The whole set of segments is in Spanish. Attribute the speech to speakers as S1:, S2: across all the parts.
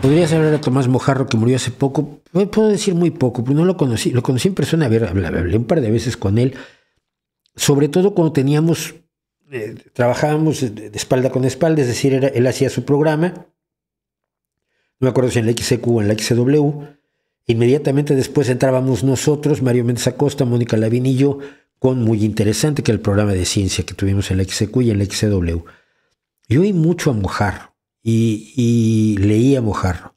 S1: ¿Podrías hablar a Tomás Mojarro que murió hace poco, puedo decir muy poco, pero pues no lo conocí, lo conocí en persona, hablé, un par de veces con él, sobre todo cuando teníamos, eh, trabajábamos de espalda con espalda, es decir, él hacía su programa, no me acuerdo si en la XCQ o en la XCW, inmediatamente después entrábamos nosotros, Mario Méndez Acosta, Mónica Lavín y yo, con muy interesante que el programa de ciencia que tuvimos en la XCQ y en la XCW. Yo oí mucho a Mojarro y, leía Mojarro.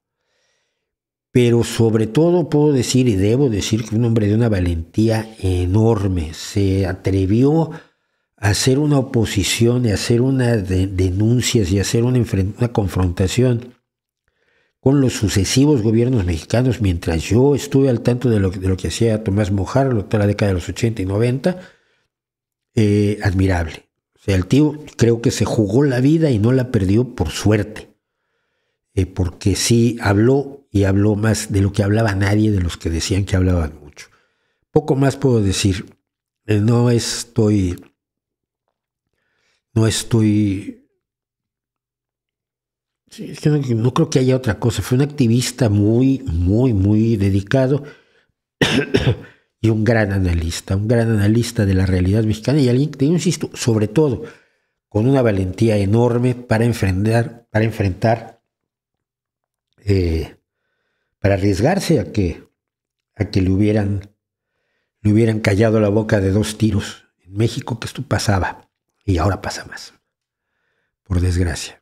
S1: Pero sobre todo puedo decir y debo decir que un hombre de una valentía enorme se atrevió a hacer una oposición y hacer unas denuncias y hacer una, confrontación con los sucesivos gobiernos mexicanos, mientras yo estuve al tanto de lo, que hacía Tomás Mojarro toda la década de los 80 y 90, eh, admirable. O sea, el tío creo que se jugó la vida y no la perdió por suerte. Eh, porque sí habló y habló más de lo que hablaba nadie de los que decían que hablaban mucho. Poco más puedo decir. Eh, no estoy. No estoy. no creo que haya otra cosa. Fue un activista muy, muy, muy dedicado. y un gran analista, un gran analista de la realidad mexicana y alguien que, insisto, sobre todo con una valentía enorme para enfrentar, para enfrentar, eh, para arriesgarse a que, a que le hubieran, le hubieran callado la boca de dos tiros en México, que esto pasaba y ahora pasa más, por desgracia.